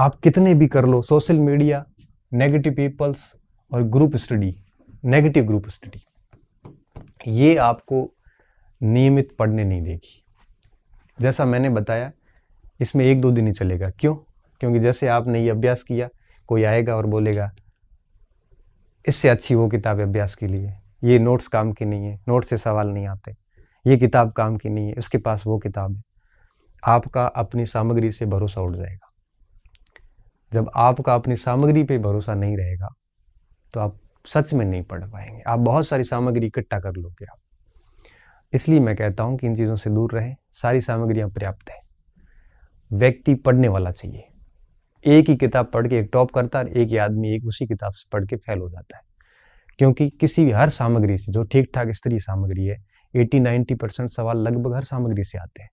आप कितने भी कर लो सोशल मीडिया नेगेटिव पीपल्स और group study negative group study ये आपको नियमित पढ़ने नहीं देगी जैसा मैंने बताया इसमें एक दो दिन ही चलेगा क्यों क्योंकि जैसे आपने ये अभ्यास किया कोई आएगा और बोलेगा इससे अच्छी वो किताब अभ्यास के लिए ये नोट्स काम की नहीं है नोट्स से सवाल नहीं आते ये किताब काम की नहीं है उसके पास वो किताब है आपका अपनी सामग्री से भरोसा उठ जाएगा जब आपका अपनी सामग्री पे भरोसा नहीं रहेगा तो आप सच में नहीं पढ़ पाएंगे आप बहुत सारी सामग्री इकट्ठा कर लोगे आप इसलिए मैं कहता हूं कि इन चीज़ों से दूर रहे सारी सामग्रियां पर्याप्त है व्यक्ति पढ़ने वाला चाहिए एक ही किताब पढ़ के एक टॉप करता है एक ही आदमी एक उसी किताब से पढ़ के फेल हो जाता है क्योंकि किसी भी हर सामग्री से जो ठीक ठाक स्त्री सामग्री है एटी नाइनटी परसेंट सवाल लगभग हर सामग्री से आते हैं